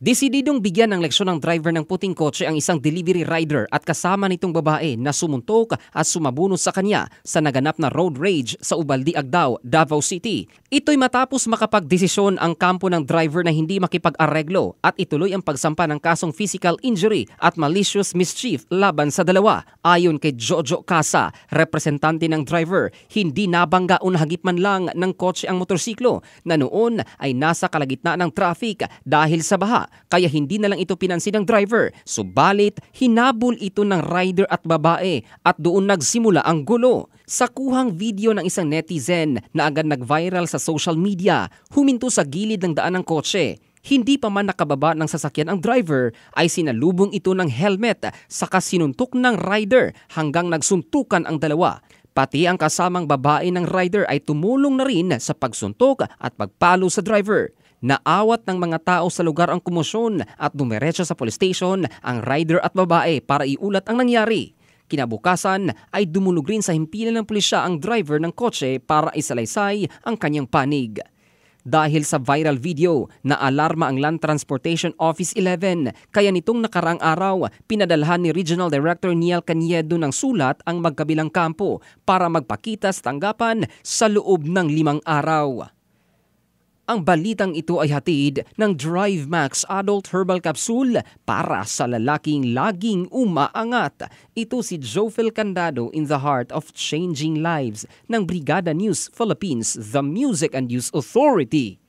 Desididong bigyan ng leksyon ng driver ng puting kotse ang isang delivery rider at kasama nitong babae na sumuntok at sumabuno sa kanya sa naganap na road rage sa Ubaldi Agdao, Davao City. Ito'y matapos makapagdesisyon ang kampo ng driver na hindi makipag-areglo at ituloy ang pagsampa ng kasong physical injury at malicious mischief laban sa dalawa. Ayon kay Jojo Casa, representante ng driver, hindi nabangga unahagip man lang ng kotse ang motorsiklo na noon ay nasa kalagitnaan ng traffic dahil sa baha kaya hindi na lang ito pinansin ng driver. Subalit, hinabol ito ng rider at babae at doon nagsimula ang gulo. Sa kuhang video ng isang netizen na agad nag-viral sa social media, huminto sa gilid ng daan ng kotse. Hindi pa man nakababa ng sasakyan ang driver ay sinalubong ito ng helmet saka sinuntok ng rider hanggang nagsuntukan ang dalawa. Pati ang kasamang babae ng rider ay tumulong na rin sa pagsuntok at pagpalo sa driver. Naawat ng mga tao sa lugar ang kumusyon at dumiretso sa police station ang rider at babae para iulat ang nangyari. Kinabukasan ay dumulog rin sa himpilan ng pulisya ang driver ng kotse para isalaysay ang kanyang panig. Dahil sa viral video, naalarma ang Land Transportation Office 11 kaya nitong nakaraang araw, pinadalhan ni Regional Director Niel Caniedo ng sulat ang magkabilang kampo para magpakita sa tanggapan sa loob ng limang araw. Ang balitang ito ay hatid ng Drive Max Adult Herbal Capsule para sa lalaking laging umaangat. Ito si Jofel Candado in the Heart of Changing Lives ng Brigada News Philippines, the Music and News Authority.